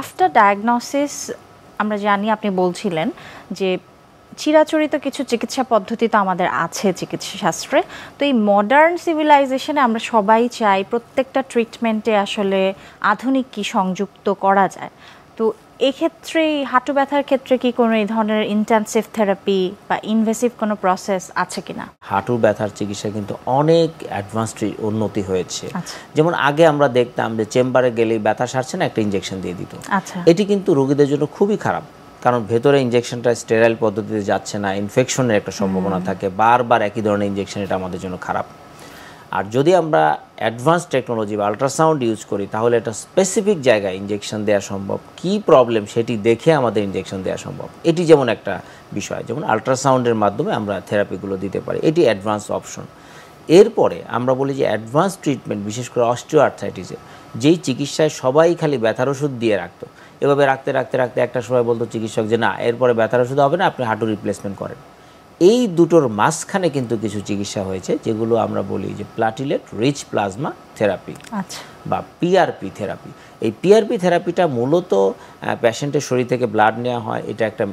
After diagnosis আমরা জানি আপনি বলছিলেন যে চিরাচরিত কিছু চিকিৎসা পদ্ধতি তো আমাদের আছে চিকিৎসা শাস্ত্রে তো এই মডার্ন সিভিলাইজেশনে আমরা সবাই চাই প্রত্যেকটা ট্রিটমেন্টে আসলে আধুনিক কি সংযুক্ত করা যায় এক্ষেত্রে হাঁটু ব্যথার ক্ষেত্রে কি কোনো এই ধরনের ইন্টেনসিভ থেরাপি বা ইনভেসিভ কোনো প্রসেস আছে কিনা হাঁটু ব্যথার চিকিৎসা কিন্তু অনেক অ্যাডভান্স উন্নতি হয়েছে আচ্ছা। যেমন আগে আমরা দেখতাম যে চেম্বারে গেলেই ব্যথা সারছে না একটা ইঞ্জেকশন দিয়ে দিত আচ্ছা। এটি কিন্তু রোগীদের জন্য খুবই খারাপ কারণ ভেতরে ইঞ্জেকশনটা স্টেরাইল পদ্ধতিতে যাচ্ছে না ইনফেকশনের একটা সম্ভাবনা থাকে বারবার একই ধরনের ইঞ্জেকশন এটা আমাদের জন্য খারাপ আর যদি আমরা অ্যাডভান্স টেকনোলজি বা আল্ট্রাসাউন্ড ইউজ করি তাহলে এটা স্পেসিফিক জায়গায় ইঞ্জেকশন দেওয়া সম্ভব কি প্রবলেম সেটি দেখে আমাদের ইঞ্জেকশন দেওয়া সম্ভব এটি যেমন একটা বিষয় যেমন আল্ট্রাসাউন্ডের মাধ্যমে আমরা থেরাপিগুলো দিতে পারি এটি অ্যাডভান্স অপশন এরপরে আমরা বলি যে অ্যাডভান্স ট্রিটমেন্ট বিশেষ করে আর্থাইটিসের যেই চিকিৎসায় সবাই খালি ব্যথার ওষুধ দিয়ে রাখতো এভাবে রাখতে রাখতে রাখতে একটা সময় বলতো চিকিৎসক যে না এরপরে ব্যথার ওষুধ হবে না আপনি হাঁটু রিপ্লেসমেন্ট করেন এই দুটোর মাঝখানে কিন্তু কিছু চিকিৎসা হয়েছে যেগুলো আমরা বলি যে প্লাটিলেট রিচ প্লাজমা থেরাপি বা পিআরপি থেরাপি এই পিআরপি থেরাপিটা মূলত প্যাশেন্টের শরীর থেকে ব্লাড নেওয়া হয় এটা একটা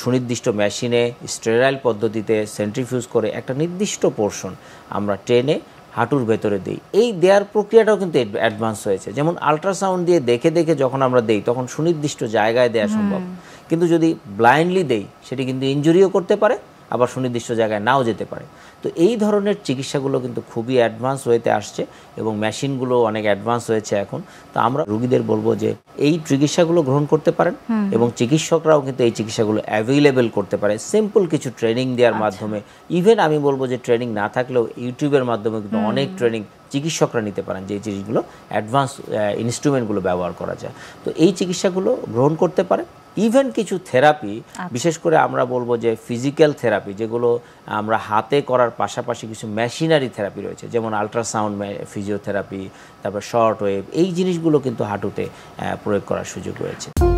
সুনির্দিষ্ট মেশিনে স্টেরাইল পদ্ধতিতে সেন্ট্রিফিউজ করে একটা নির্দিষ্ট পোর্শন আমরা ট্রেনে হাঁটুর ভেতরে দিই এই দেওয়ার প্রক্রিয়াটাও কিন্তু অ্যাডভান্স হয়েছে যেমন আলট্রাসাউন্ড দিয়ে দেখে দেখে যখন আমরা দেই তখন সুনির্দিষ্ট জায়গায় দেওয়া সম্ভব কিন্তু যদি ব্লাইন্ডলি দেই সেটি কিন্তু ইঞ্জুরিও করতে পারে আবার সুনির্দিষ্ট জায়গায় নাও যেতে পারে তো এই ধরনের চিকিৎসাগুলো কিন্তু খুবই অ্যাডভান্স হয়েতে আসছে এবং মেশিনগুলো অনেক অ্যাডভান্স হয়েছে এখন তো আমরা রুগীদের বলবো যে এই চিকিৎসাগুলো গ্রহণ করতে পারেন এবং চিকিৎসকরাও কিন্তু এই চিকিৎসাগুলো অ্যাভেলেবেল করতে পারে সিম্পল কিছু ট্রেনিং দেওয়ার আচ্ছা। মাধ্যমে ইভেন আমি বলবো যে ট্রেনিং না থাকলেও ইউটিউবের মাধ্যমে কিন্তু অনেক ট্রেনিং চিকিৎসকরা নিতে পারেন যে জিনিসগুলো অ্যাডভান্স ইনস্ট্রুমেন্টগুলো ব্যবহার করা যায় তো এই চিকিৎসাগুলো গ্রহণ করতে পারে ইভেন কিছু থেরাপি আচ্ছা। বিশেষ করে আমরা বলবো যে ফিজিক্যাল থেরাপি যেগুলো আমরা হাতে করার পাশাপাশি কিছু মেশিনারি থেরাপি রয়েছে যেমন আলট্রাসাউন্ড ফিজিওথেরাপি তারপর শর্ট ওয়েভ এই জিনিসগুলো কিন্তু হাঁটুতে প্রয়োগ করার সুযোগ রয়েছে